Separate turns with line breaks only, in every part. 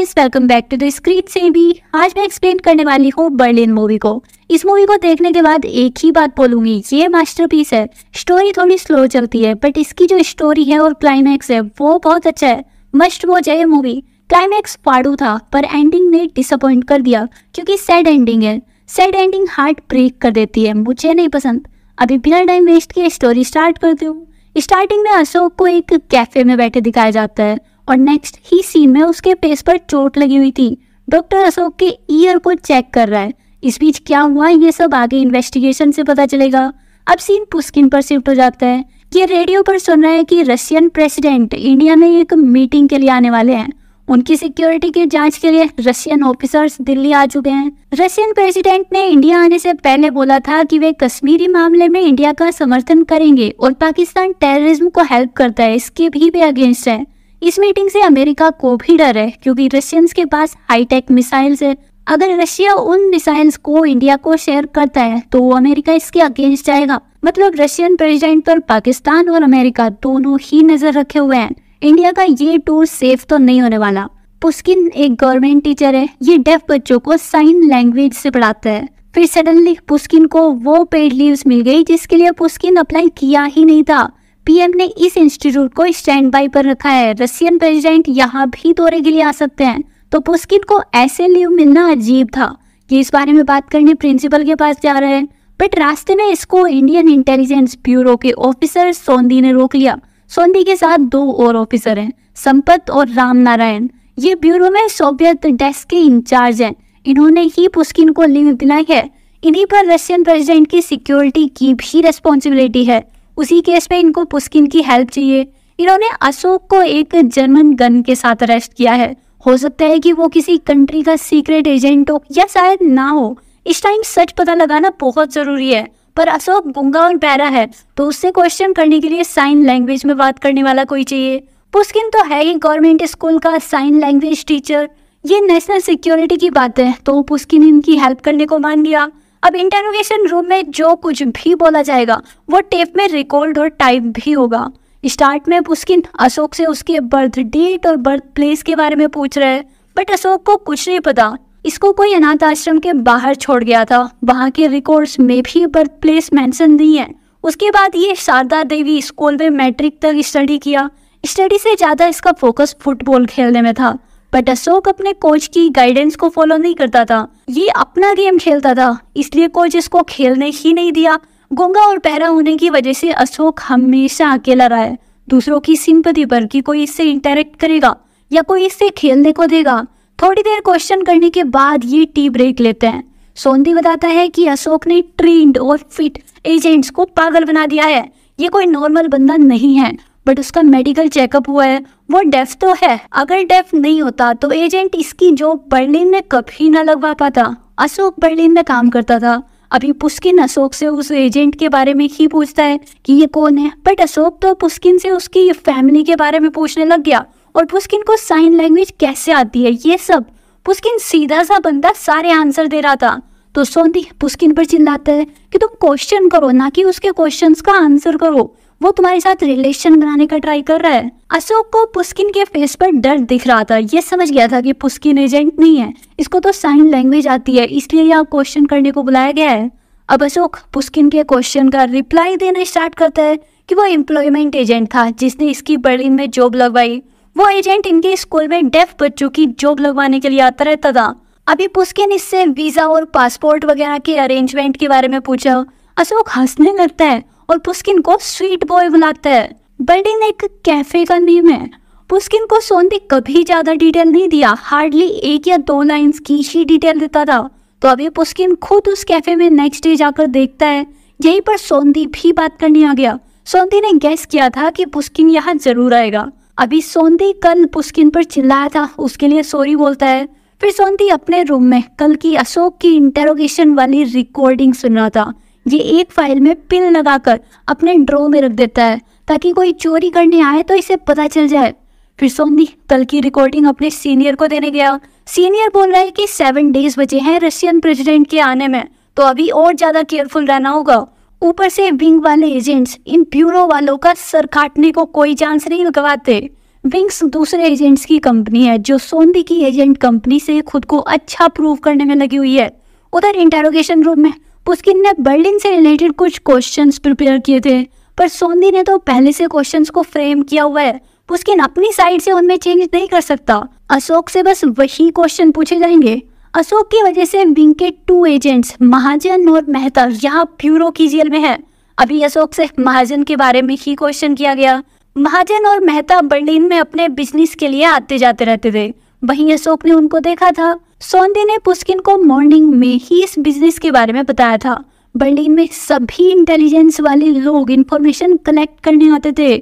guys welcome back to the screen से भी आज मैं एक्सप्लेन करने वाली हूँ बर्लिन मूवी को इस मूवी को देखने के बाद एक ही बात बोलूंगी ये मास्टरपीस है स्टोरी थोड़ी स्लो चलती है बट इसकी जो स्टोरी है और क्लाइमैक्स है वो बहुत अच्छा है मस्ट वॉच है ये मूवी क्लाइमैक्स पाड़ू था पर एंडिंग ने डिसअपॉइंट कर दिया क्योंकि सैड एंडिंग है सैड एंडिंग हार्ट ब्रेक कर देती है मुझे नहीं पसंद अभी बिना टाइम वेस्ट किए स्टोरी स्टार्ट करती हूँ स्टार्टिंग में अशोक को एक कैफे में बैठे दिखाया जाता है और नेक्स्ट ही सीन में उसके फेस पर चोट लगी हुई थी डॉक्टर अशोक के ईयर को चेक कर रहा है इस बीच क्या हुआ ये सब आगे इन्वेस्टिगेशन से पता चलेगा अब सीन पुस्किन पर शिफ्ट हो जाता है ये रेडियो पर सुन रहा है कि रशियन प्रेसिडेंट इंडिया में एक मीटिंग के लिए आने वाले हैं उनकी सिक्योरिटी की जांच के लिए रशियन ऑफिसर्स दिल्ली आ चुके हैं रशियन प्रेसिडेंट ने इंडिया आने से पहले बोला था कि वे कश्मीरी मामले में इंडिया का समर्थन करेंगे और पाकिस्तान टेररिज्म को हेल्प करता है इसके भी वे अगेंस्ट है इस मीटिंग से अमेरिका को भी डर है क्योंकि रशियंस के पास हाईटेक मिसाइल्स है अगर रशिया उन मिसाइल्स को इंडिया को शेयर करता है तो अमेरिका इसके अगेंस्ट जाएगा मतलब रशियन प्रेसिडेंट पर पाकिस्तान और अमेरिका दोनों ही नजर रखे हुए हैं इंडिया का ये टूर सेफ तो नहीं होने वाला पुस्किन एक गवर्नमेंट टीचर है ये डेफ बच्चों को साइन लैंग्वेज से पढ़ाता है फिर सडनली पुस्किन को वो पेड लीव्स मिल गई जिसके लिए पुस्किन अप्लाई किया ही नहीं था पीएम ने इस इंस्टीट्यूट को स्टैंड बाई पर रखा है रशियन प्रेसिडेंट यहाँ भी दौरे के लिए आ सकते हैं तो पुस्किन को ऐसे लीव मिलना अजीब था कि इस बारे में बात करने प्रिंसिपल के पास जा रहे हैं बट रास्ते में इसको इंडियन इंटेलिजेंस ब्यूरो के ऑफिसर सोंदी ने रोक लिया सोंदी के साथ दो और ऑफिसर हैं संपत और राम नारायण ये ब्यूरो में सोवियत डेस्क के इंचार्ज हैं इन्होंने ही पुस्किन को लीव दिलाई है इन्हीं पर रशियन प्रेसिडेंट की सिक्योरिटी की भी रिस्पॉन्सिबिलिटी है उसी केस पे इनको पुस्किन की हेल्प चाहिए इन्होंने अशोक को एक जर्मन गन के साथ अरेस्ट किया है हो सकता है कि वो किसी कंट्री का सीक्रेट एजेंट हो या शायद ना हो इस टाइम सच पता लगाना बहुत जरूरी है पर अशोक गुंगा और पैरा है तो उससे क्वेश्चन करने के लिए साइन लैंग्वेज में बात करने वाला कोई चाहिए पुस्किन तो है ही गवर्नमेंट स्कूल का साइन लैंग्वेज टीचर ये नेशनल सिक्योरिटी की बात है तो पुस्किन इनकी हेल्प करने को मान गया अब इंटरोगेशन रूम में जो कुछ भी बोला जाएगा वो टेप में रिकॉर्ड और टाइप भी होगा स्टार्ट में उसकी अशोक से उसके बर्थ डेट और बर्थ प्लेस के बारे में पूछ रहे हैं बट अशोक को कुछ नहीं पता इसको कोई अनाथ आश्रम के बाहर छोड़ गया था वहाँ के रिकॉर्ड्स में भी बर्थ प्लेस मैंसन नहीं है उसके बाद ये शारदा देवी स्कूल में मैट्रिक तक स्टडी किया स्टडी से ज़्यादा इसका फोकस फुटबॉल खेलने में था बट अशोक अपने कोच की गाइडेंस को फॉलो नहीं करता था ये अपना गेम खेलता था इसलिए कोच इसको खेलने ही नहीं दिया गंगा और पैरा होने की वजह से अशोक हमेशा अकेला रहा है दूसरों की सिंपति पर कि कोई इससे इंटरेक्ट करेगा या कोई इससे खेलने को देगा थोड़ी देर क्वेश्चन करने के बाद ये टी ब्रेक लेते हैं सोंदी बताता है कि अशोक ने ट्रेंड और फिट एजेंट्स को पागल बना दिया है ये कोई नॉर्मल बंदा नहीं है बट उसका मेडिकल चेकअप हुआ है वो डेफ तो है अगर डेफ नहीं होता तो एजेंट इसकी जो बर्लिन में कभी ना लगवा पाता अशोक बर्लिन में काम करता था अभी पुष्किन अशोक से उस एजेंट के बारे में ही पूछता है कि ये कौन है बट अशोक तो पुष्किन से उसकी फैमिली के बारे में पूछने लग गया और पुष्किन को साइन लैंग्वेज कैसे आती है ये सब पुष्किन सीधा सा बंदा सारे आंसर दे रहा था तो सोंदी पुष्किन पर चिल्लाता है कि तुम क्वेश्चन करो ना कि उसके क्वेश्चंस का आंसर करो वो तुम्हारे साथ रिलेशन बनाने का ट्राई कर रहा है अशोक को पुस्किन के फेस पर डर दिख रहा था ये समझ गया था कि पुस्किन एजेंट नहीं है इसको तो साइन लैंग्वेज आती है इसलिए यहाँ क्वेश्चन करने को बुलाया गया है अब अशोक पुस्किन के क्वेश्चन का रिप्लाई देना स्टार्ट करता है कि वो एम्प्लॉयमेंट एजेंट था जिसने इसकी बर्लिन में जॉब लगवाई वो एजेंट इनके स्कूल में डेफ बच्चों की जॉब लगवाने के लिए आता रहता था अभी पुस्किन इससे वीजा और पासपोर्ट वगैरह के अरेंजमेंट के बारे में पूछा अशोक हंसने लगता है और पुस्किन को स्वीट बॉय बुलाता है बर्डिन एक कैफे का नेम है पुस्किन को सोन ने कभी ज़्यादा डिटेल नहीं दिया हार्डली एक या दो लाइंस की ही डिटेल देता था तो अभी पुस्किन खुद उस कैफे में नेक्स्ट डे जाकर देखता है यहीं पर सोनदी भी बात करने आ गया सोनदी ने गैस किया था कि पुस्किन यहाँ जरूर आएगा अभी सोनदी कल पुस्किन पर चिल्लाया था उसके लिए सॉरी बोलता है फिर सोनदी अपने रूम में कल की अशोक की इंटेरोगेशन वाली रिकॉर्डिंग सुन रहा था ये एक फाइल में पिन लगाकर अपने ड्रॉ में रख देता है ताकि कोई चोरी करने आए तो इसे पता चल जाए फिर सोमनी कल की रिकॉर्डिंग अपने सीनियर को देने गया सीनियर बोल रहा है कि सेवन डेज बचे हैं रशियन प्रेसिडेंट के आने में तो अभी और ज़्यादा केयरफुल रहना होगा ऊपर से विंग वाले एजेंट्स इन ब्यूरो वालों का सर काटने को कोई चांस नहीं लगवाते विंग्स दूसरे एजेंट्स की कंपनी है जो सोमनी की एजेंट कंपनी से खुद को अच्छा प्रूव करने में लगी हुई है उधर इंटेरोगेशन रूम में पुष्किन ने बर्लिन से रिलेटेड कुछ क्वेश्चंस प्रिपेयर किए थे पर सोंदी ने तो पहले से क्वेश्चंस को फ्रेम किया हुआ है पुस्किन अपनी साइड से उनमें चेंज नहीं कर सकता अशोक से बस वही क्वेश्चन पूछे जाएंगे अशोक की वजह से विंग के टू एजेंट्स महाजन और मेहता यहाँ ब्यूरो की जेल में है अभी अशोक से महाजन के बारे में ही क्वेश्चन किया गया महाजन और मेहता बर्लिन में अपने बिजनेस के लिए आते जाते रहते थे वहीं अशोक ने उनको देखा था सोंदे ने पुस्किन को मॉर्निंग में ही इस बिजनेस के बारे में बताया था बर्लिन में सभी इंटेलिजेंस वाले लोग इन्फॉर्मेशन कलेक्ट करने आते थे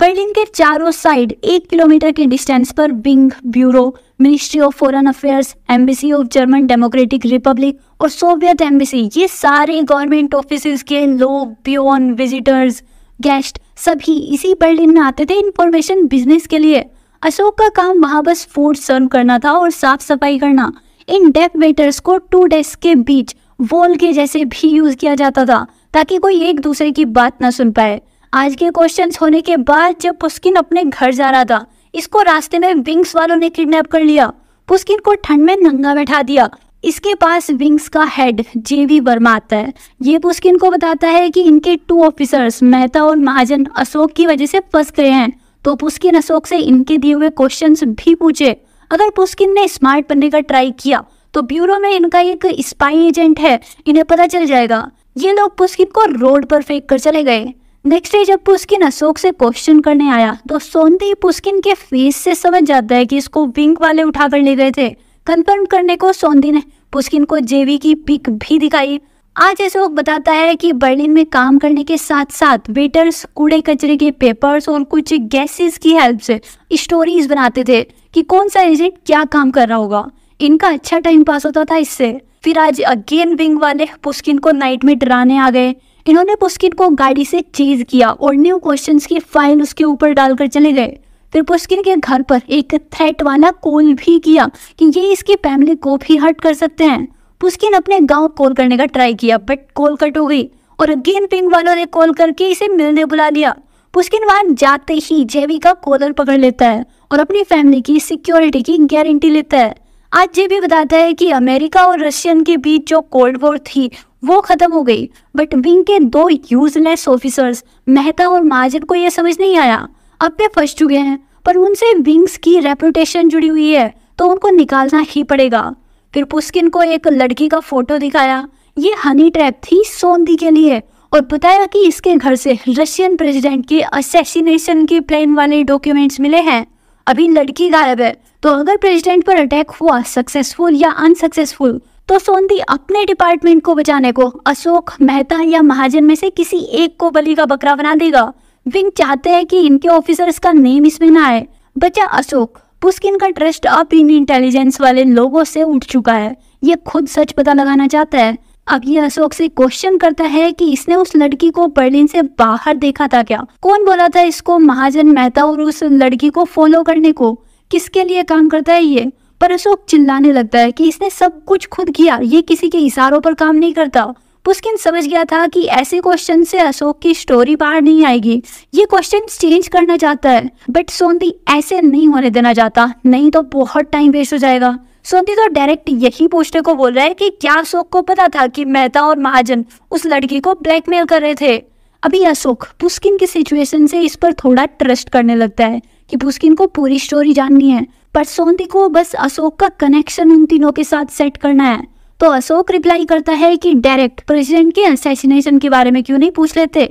बर्लिन के चारों साइड एक किलोमीटर के डिस्टेंस पर बिंग bureau ministry of foreign affairs embassy of German democratic republic और सोवियत एम्बेसी ये सारे गवर्नमेंट ऑफिस के लोग पियोन विजिटर्स गेस्ट सभी इसी बर्लिन में आते थे इन्फॉर्मेशन बिजनेस के लिए अशोक का काम वहां बस फूड सर्व करना था और साफ सफाई करना इन डेप वेटर्स को टू डेस्क के बीच वॉल के जैसे भी यूज किया जाता था ताकि कोई एक दूसरे की बात ना सुन पाए आज के क्वेश्चंस होने के बाद जब पुस्किन अपने घर जा रहा था इसको रास्ते में विंग्स वालों ने किडनैप कर लिया पुस्किन को ठंड में नंगा बैठा दिया इसके पास विंग्स का हेड जेवी वर्मा आता है ये पुस्किन को बताता है कि इनके टू ऑफिसर्स मेहता और महाजन अशोक की वजह से फंस गए हैं तो पुस्किन अशोक से इनके दिए हुए क्वेश्चन भी पूछे अगर पुस्किन ने स्मार्ट बनने का ट्राई किया तो ब्यूरो में इनका एक स्पाई एजेंट है इन्हें पता चल जाएगा ये लोग पुस्किन को रोड पर फेंक कर चले गए नेक्स्ट डे जब पुस्किन अशोक से क्वेश्चन करने आया तो सोनते ही पुस्किन के फेस से समझ जाता है कि इसको विंग वाले उठा कर ले गए थे कंफर्म करने को सोनदी ने पुस्किन को जेवी की पिक भी दिखाई आज अशोक बताता है कि बर्लिन में काम करने के साथ साथ वेटर्स कूड़े कचरे के पेपर्स और कुछ गैसेस की हेल्प से स्टोरीज बनाते थे कि कौन सा एजेंट क्या काम कर रहा होगा इनका अच्छा टाइम पास होता था इससे फिर आज अगेन विंग वाले पुस्किन को नाइट में डराने आ गए इन्होंने पुस्किन को गाड़ी से चीज किया और न्यू क्वेश्चन की फाइल उसके ऊपर डालकर चले गए फिर पुस्किन के घर पर एक थ्रेट वाला कॉल भी किया कि ये इसकी फैमिली को भी हर्ट कर सकते हैं पुस्किन अपने गांव कॉल करने का ट्राई किया बट कॉल कट हो गई और अगेन पिंक वालों ने कॉल करके इसे मिलने बुला लिया पुस्किन वहां जाते ही जेबी का कॉलर पकड़ लेता है और अपनी फैमिली की सिक्योरिटी की गारंटी लेता है आज जेवी बताता है कि अमेरिका और रशियन के बीच जो कोल्ड वॉर थी वो खत्म हो गई बट विंग के दो यूजलेस ऑफिसर्स मेहता और महाजन को यह समझ नहीं आया अब वे फंस चुके हैं पर उनसे विंग्स की रेपुटेशन जुड़ी हुई है तो उनको निकालना ही पड़ेगा फिर पुस्किन को एक लड़की का फोटो दिखाया ये हनी ट्रैप थी सोंदी के लिए और बताया कि इसके घर से रशियन प्रेसिडेंट के असैसिनेशन के प्लान वाले डॉक्यूमेंट्स मिले हैं अभी लड़की गायब है तो अगर प्रेसिडेंट पर अटैक हुआ सक्सेसफुल या अनसक्सेसफुल तो सोंदी अपने डिपार्टमेंट को बचाने को अशोक मेहता या महाजन में से किसी एक को बलि का बकरा बना देगा विंग चाहते हैं कि इनके ऑफिसर्स का नेम इसमें ना आए बचा अशोक पुस्किन का ट्रस्ट अब इन इंटेलिजेंस वाले लोगों से उठ चुका है ये खुद सच पता लगाना चाहता है अब ये अशोक से क्वेश्चन करता है कि इसने उस लड़की को बर्लिन से बाहर देखा था क्या कौन बोला था इसको महाजन मेहता और उस लड़की को फॉलो करने को किसके लिए काम करता है ये पर अशोक चिल्लाने लगता है कि इसने सब कुछ खुद किया ये किसी के इशारों पर काम नहीं करता पुस्किन समझ गया था कि ऐसे क्वेश्चन से अशोक की स्टोरी बाहर नहीं आएगी ये क्वेश्चन चेंज करना चाहता है बट सोंदी ऐसे नहीं होने देना चाहता नहीं तो बहुत टाइम वेस्ट हो जाएगा सोंदी तो डायरेक्ट यही पूछने को बोल रहा है कि क्या अशोक को पता था कि मेहता और महाजन उस लड़की को ब्लैकमेल कर रहे थे अभी अशोक पुस्किन की सिचुएशन से इस पर थोड़ा ट्रस्ट करने लगता है कि पुस्किन को पूरी स्टोरी जाननी है पर सोंदी को बस अशोक का कनेक्शन उन तीनों के साथ सेट करना है तो अशोक रिप्लाई करता है कि डायरेक्ट प्रेसिडेंट के असैसिनेशन के बारे में क्यों नहीं पूछ लेते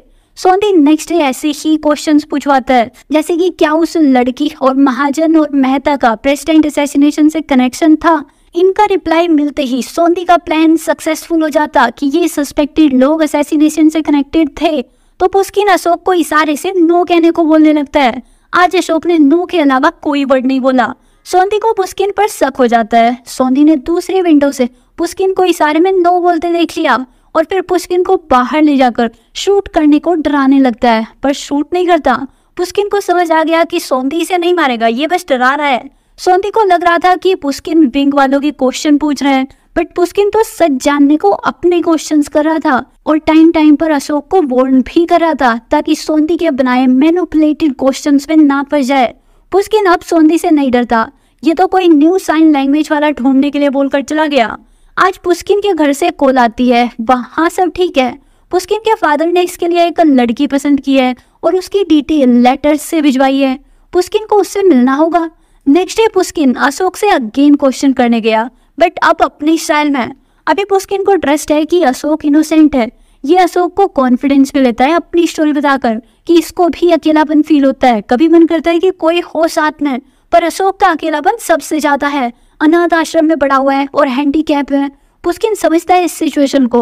सोनी नेक्स्ट डे ऐसे ही क्वेश्चन पूछवाता है जैसे कि क्या उस लड़की और महाजन और मेहता का प्रेसिडेंट असैसिनेशन से कनेक्शन था इनका रिप्लाई मिलते ही सोंदी का प्लान सक्सेसफुल हो जाता कि ये सस्पेक्टेड लोग असैसिनेशन से कनेक्टेड थे तो पुस्किन अशोक को इशारे से नो कहने को बोलने लगता है आज अशोक ने नो के अलावा कोई वर्ड नहीं बोला सोंदी को पुस्किन पर शक हो जाता है सोंदी ने दूसरे विंडो से पुष्किन को इशारे में नो बोलते देख लिया और फिर पुष्किन को बाहर ले जाकर शूट करने को डराने लगता है पर शूट नहीं करता पुष्किन को समझ आ गया कि सोंधी इसे नहीं मारेगा ये बस डरा रहा है सोंधी को लग रहा था कि पुष्किन विंग वालों के क्वेश्चन पूछ रहे हैं बट पुष्किन तो सच जानने को अपने क्वेश्चंस कर रहा था और टाइम टाइम पर अशोक को वार्न भी कर रहा था ताकि सोंधी के बनाए मैनुपलेटेड क्वेश्चंस में ना पड़ जाए पुष्किन अब सोंधी से नहीं डरता ये तो कोई न्यू साइन लैंग्वेज वाला ढूंढने के लिए बोलकर चला गया आज पुष्किन के घर से कॉल आती है वहाँ सब ठीक है पुष्किन के फादर ने इसके लिए एक लड़की पसंद की है और उसकी डिटेल लेटर्स से भिजवाई है पुष्किन को उससे मिलना होगा नेक्स्ट डे पुष्किन अशोक से अगेन क्वेश्चन करने गया बट अब अपने स्टाइल में अभी पुष्किन को ट्रस्ट है कि अशोक इनोसेंट है ये अशोक को कॉन्फिडेंस में लेता है अपनी स्टोरी बताकर कि इसको भी अकेलापन फील होता है कभी मन करता है कि कोई हो साथ में पर अशोक का अकेलापन सबसे ज्यादा है अनाथ आश्रम में पड़ा हुआ है और हैंडीकैप है पुस्किन समझता है इस सिचुएशन को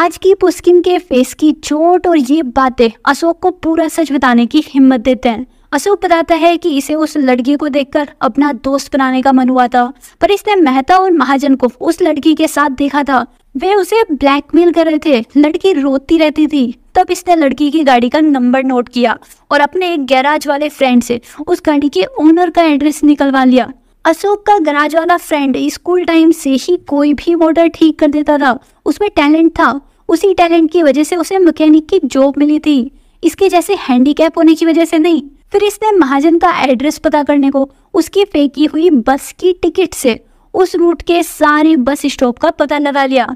आज की पुस्किन के फेस की चोट और ये बातें अशोक को पूरा सच बताने की हिम्मत देते हैं अशोक बताता है कि इसे उस लड़की को देखकर अपना दोस्त बनाने का मन हुआ था पर इसने मेहता और महाजन को उस लड़की के साथ देखा था वे उसे ब्लैकमेल कर रहे थे लड़की रोती रहती थी तब इसने लड़की की गाड़ी का नंबर नोट किया और अपने एक गैराज वाले फ्रेंड से उस गाड़ी के ओनर का एड्रेस निकलवा लिया अशोक का गराज वाला फ्रेंड स्कूल टाइम से ही कोई भी मोटर ठीक कर देता था उसमें टैलेंट था उसी टैलेंट की वजह से उसे मैकेनिक की जॉब मिली थी इसके जैसे हैंडीकैप होने की वजह से नहीं फिर इसने महाजन का एड्रेस पता करने को उसकी फेंकी हुई बस की टिकट से उस रूट के सारे बस स्टॉप का पता लगा लिया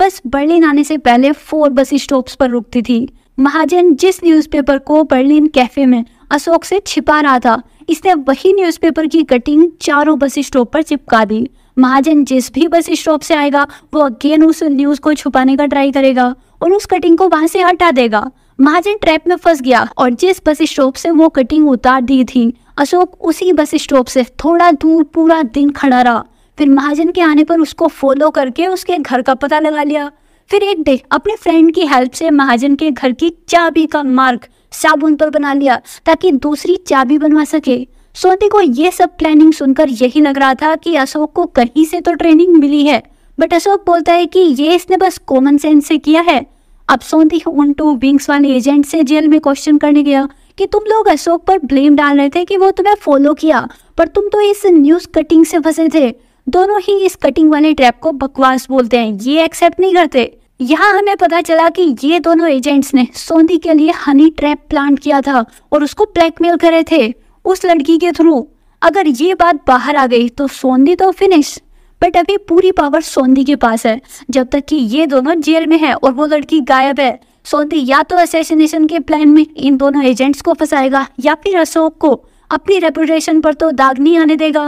बस बर्लिन आने से पहले फोर बस स्टॉप्स पर रुकती थी महाजन जिस न्यूज़पेपर को बर्लिन कैफे में अशोक से छिपा रहा था इसने वही न्यूज़पेपर की कटिंग चारों बस स्टॉप पर चिपका दी महाजन जिस भी बस स्टॉप से आएगा वो अगेन उस न्यूज़ को छुपाने का ट्राई करेगा और उस कटिंग को वहां से हटा देगा महाजन ट्रैप में फंस गया और जिस बस स्टॉप से वो कटिंग उतार दी थी अशोक उसी बस स्टॉप से थोड़ा दूर पूरा दिन खड़ा रहा फिर महाजन के आने पर उसको फॉलो करके उसके घर का पता लगा लिया फिर एक डे अपने फ्रेंड की हेल्प से महाजन के घर की चाबी का मार्ग साबुन पर बना लिया ताकि दूसरी चाबी बनवा सके सोनी को यह सब प्लानिंग सुनकर यही लग रहा था कि अशोक को कहीं से तो ट्रेनिंग मिली है बट अशोक बोलता है कि ये इसने बस कॉमन सेंस से किया है अब सोनी उन टू विंग्स वाले एजेंट से जेल में क्वेश्चन करने गया कि तुम लोग अशोक पर ब्लेम डाल रहे थे कि वो तुम्हें फॉलो किया पर तुम तो इस न्यूज कटिंग से फंसे थे दोनों ही इस कटिंग वाले ट्रैप को बकवास बोलते हैं ये एक्सेप्ट नहीं करते यहाँ हमें पता चला कि ये दोनों एजेंट्स ने सोनी के लिए हनी ट्रैप प्लान किया था और उसको ब्लैकमेल करे थे उस लड़की के थ्रू अगर ये बात बाहर आ गई तो सोनी तो फिनिश बट अभी पूरी पावर सोंधी के पास है जब तक कि ये दोनों जेल में है और वो लड़की गायब है सोंधी या तो असैसिनेशन के प्लान में इन दोनों एजेंट्स को फंसाएगा या फिर अशोक को अपनी रेपुटेशन पर तो दाग नहीं आने देगा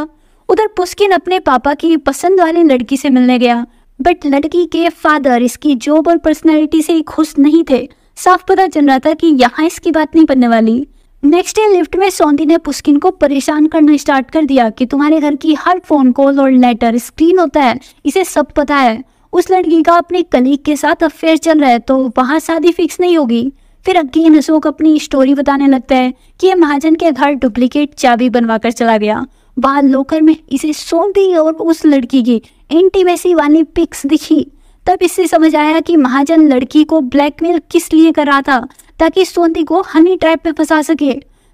उधर पुस्किन अपने पापा की पसंद वाली लड़की से मिलने गया बट लड़की के फादर इसकी जॉब और पर्सनैलिटी से खुश नहीं थे साफ पता चल रहा था कि यहाँ इसकी बात नहीं बनने वाली नेक्स्ट डे लिफ्ट में सौंदी ने पुष्किन को परेशान करना स्टार्ट कर दिया कि तुम्हारे घर की हर फोन कॉल और लेटर स्क्रीन होता है इसे सब पता है उस लड़की का अपने कलीग के साथ अफेयर चल रहा है तो वहाँ शादी फिक्स नहीं होगी फिर अगेन अशोक अपनी स्टोरी बताने लगता है कि ये महाजन के घर डुप्लीकेट चाबी बनवा चला गया बाद लोकर में इसे सौंप और उस लड़की की इंटीमेसी वाली पिक्स दिखी तब इससे समझ आया कि महाजन लड़की को ब्लैकमेल किस लिए कर रहा था ताकि सोंदी को हनी ट्रैप में फंसा सके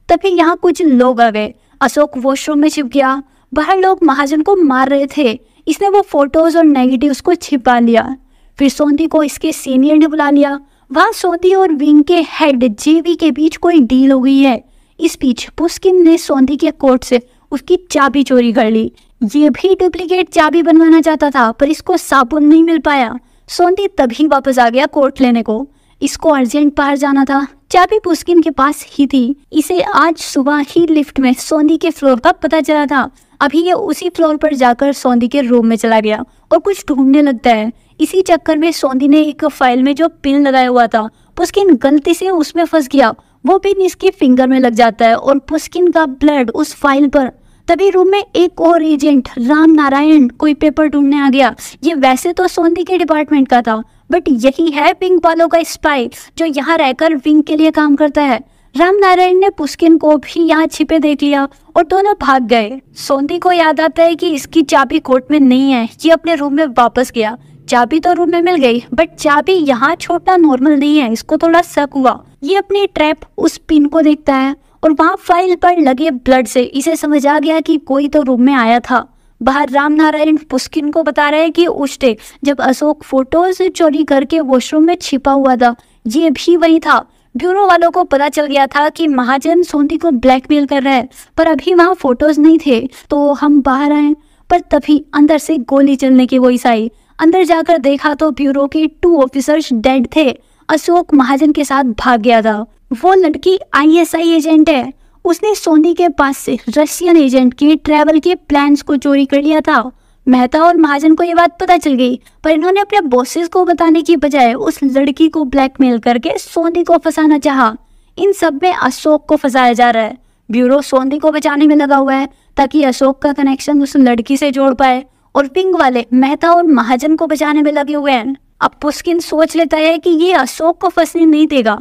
तभी यहाँ कुछ लोग आ गए अशोक वॉशरूम में छिप गया बाहर लोग महाजन को मार रहे थे इसने वो फोटोज और नेगेटिव को छिपा लिया फिर सोंदी को इसके सीनियर ने बुला लिया वहां सोंदी और विंग के हेड जेवी के बीच कोई डील हो गई है इस बीच पुष्किन ने सोंदी के कोर्ट से उसकी चाबी चोरी कर ली ये भी डुप्लीकेट चाबी बनवाना चाहता था पर इसको साबुन नहीं मिल पाया सोनी तभी वापस आ गया कोर्ट लेने को इसको अर्जेंट बाहर जाना था चाबी पुस्किन के पास ही थी इसे आज सुबह ही लिफ्ट में सोनी के फ्लोर का पता चला था अभी ये उसी फ्लोर पर जाकर सोनी के रूम में चला गया और कुछ ढूंढने लगता है इसी चक्कर में सोनी ने एक फाइल में जो पिन लगाया हुआ था पुस्किन गलती से उसमें फंस गया वो पिन इसके फिंगर में लग जाता है और पुस्किन का ब्लड उस फाइल पर तभी रूम में एक और एजेंट राम नारायण कोई पेपर ढूंढने आ गया ये वैसे तो सोनी के डिपार्टमेंट का था बट यही है पिंक वालों का स्पाई जो यहाँ रहकर विंग के लिए काम करता है राम नारायण ने पुष्किन को भी यहाँ छिपे देख लिया और दोनों भाग गए सोनी को याद आता है कि इसकी चाबी कोर्ट में नहीं है ये अपने रूम में वापस गया चाबी तो रूम में मिल गई बट चाबी यहाँ छोटा नॉर्मल नहीं है इसको थोड़ा शक हुआ ये अपनी ट्रैप उस पिन को देखता है और वहाँ फाइल पर लगे ब्लड से इसे समझ आ गया कि कोई तो रूम में आया था बाहर राम नारायण पुष्किन को बता रहे हैं कि उस डे जब अशोक फोटोज चोरी करके वॉशरूम में छिपा हुआ था ये भी वही था ब्यूरो वालों को पता चल गया था कि महाजन सोनी को ब्लैकमेल कर रहा है पर अभी वहाँ फोटोज नहीं थे तो हम बाहर आए पर तभी अंदर से गोली चलने की वॉइस आई अंदर जाकर देखा तो ब्यूरो के टू ऑफिसर्स डेड थे अशोक महाजन के साथ भाग गया था वो लड़की आईएसआई एजेंट है उसने सोनी के पास से रशियन एजेंट की ट्रैवल के प्लान्स को चोरी कर लिया था मेहता और महाजन को ये बात पता चल गई पर इन्होंने अपने बॉसेस को बताने की बजाय उस लड़की को ब्लैकमेल करके सोनी को फंसाना चाहा इन सब में अशोक को फंसाया जा रहा है ब्यूरो सोनी को बचाने में लगा हुआ है ताकि अशोक का कनेक्शन उस लड़की से जोड़ पाए और पिंग वाले मेहता और महाजन को बचाने में लगे हुए हैं अब पुष्किन सोच लेता है कि ये अशोक को फंसने नहीं देगा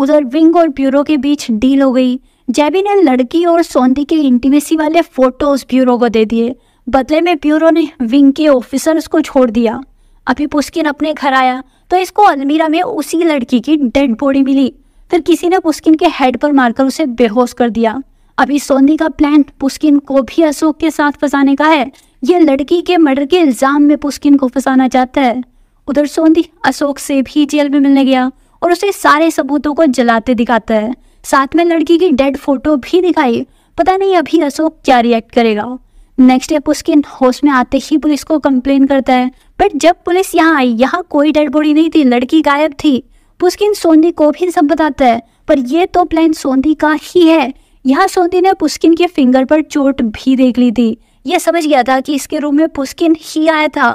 उधर विंग और ब्यूरो के बीच डील हो गई जैबी ने लड़की और सोंदी के इंटीमेसी वाले फोटोज ब्यूरो को दे दिए बदले में ब्यूरो ने विंग के ऑफिसर्स को छोड़ दिया अभी पुष्किन अपने घर आया तो इसको अलमीरा में उसी लड़की की डेड बॉडी मिली फिर किसी ने पुस्किन के हेड पर मारकर उसे बेहोश कर दिया अभी सोंदी का प्लान पुस्किन को भी अशोक के साथ फंसाने का है यह लड़की के मर्डर के इल्ज़ाम में पुस्किन को फंसाना चाहता है उधर सोंदी अशोक से भी जेल में मिलने गया और उसे सारे सबूतों को जलाते दिखाता है साथ में लड़की की डेड फोटो भी दिखाई पता नहीं अभी अशोक क्या रिएक्ट करेगा नेक्स्ट एप उसके होश में आते ही पुलिस को कंप्लेन करता है बट जब पुलिस यहाँ आई यहाँ कोई डेड बॉडी नहीं थी लड़की गायब थी पुस्किन सोंधी को भी सब बताता है पर यह तो प्लान सोंधी का ही है यहाँ सोंधी ने पुस्किन के फिंगर पर चोट भी देख ली थी यह समझ गया था कि इसके रूम में पुस्किन ही आया था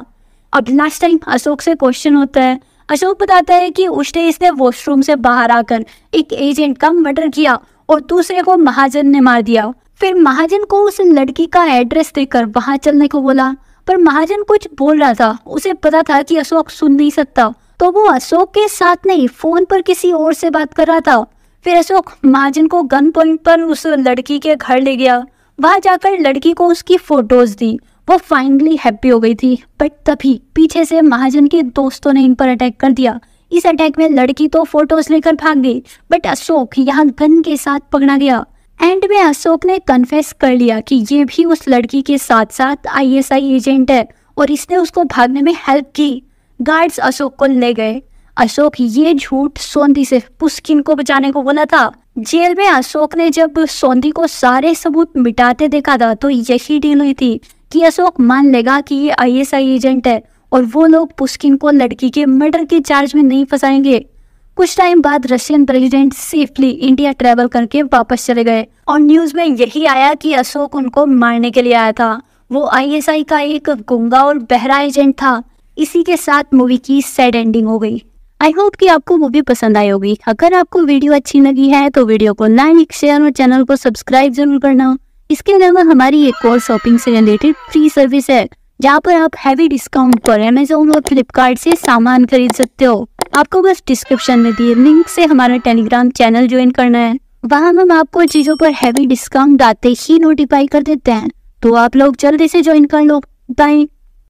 अब लास्ट टाइम अशोक से क्वेश्चन होता है अशोक बताता है कि उस डे इसने वॉशरूम से बाहर आकर एक एजेंट का मर्डर किया और दूसरे को महाजन ने मार दिया फिर महाजन को उस लड़की का एड्रेस देकर वहां चलने को बोला पर महाजन कुछ बोल रहा था उसे पता था कि अशोक सुन नहीं सकता तो वो अशोक के साथ नहीं फोन पर किसी और से बात कर रहा था फिर अशोक महाजन को गन पॉइंट पर उस लड़की के घर ले गया वहां जाकर लड़की को उसकी फोटोज दी वो फाइनली हैप्पी हो गई थी बट तभी पीछे से महाजन के दोस्तों ने इन पर अटैक कर दिया इस अटैक में लड़की तो फोटोज लेकर भाग गई बट अशोक यहाँ गन के साथ पकड़ा गया एंड में अशोक ने कन्फेस कर लिया कि ये भी उस लड़की के साथ साथ आईएसआई एजेंट है और इसने उसको भागने में हेल्प की गार्ड्स अशोक को ले गए अशोक ये झूठ सोंधी से पुष्किन को बचाने को बोला था जेल में अशोक ने जब सोंधी को सारे सबूत मिटाते देखा था तो यही डील हुई थी कि अशोक मान लेगा कि ये आईएसआई एजेंट है और वो लोग पुष्किन को लड़की के मर्डर के चार्ज में नहीं फंसाएंगे कुछ टाइम बाद Russian president safely India travel करके वापस चले गए और न्यूज में यही आया कि अशोक उनको मारने के लिए आया था वो आईएसआई का एक गुंगा और बहरा एजेंट था इसी के साथ मूवी की सैड एंडिंग हो गई आई होप कि आपको मूवी पसंद आई होगी अगर आपको वीडियो अच्छी लगी है तो वीडियो को लाइक शेयर और चैनल को सब्सक्राइब जरूर करना इसके अलावा हमारी एक और शॉपिंग से रिलेटेड फ्री सर्विस है जहाँ पर आप हैवी डिस्काउंट पर अमेजोन और फ्लिपकार्ट से सामान खरीद सकते हो आपको बस डिस्क्रिप्शन में दिए लिंक से हमारा टेलीग्राम चैनल ज्वाइन करना है वहाँ हम आपको चीज़ों पर हैवी डिस्काउंट आते ही नोटिफाई कर देते हैं तो आप लोग जल्दी से ज्वाइन कर लो बाय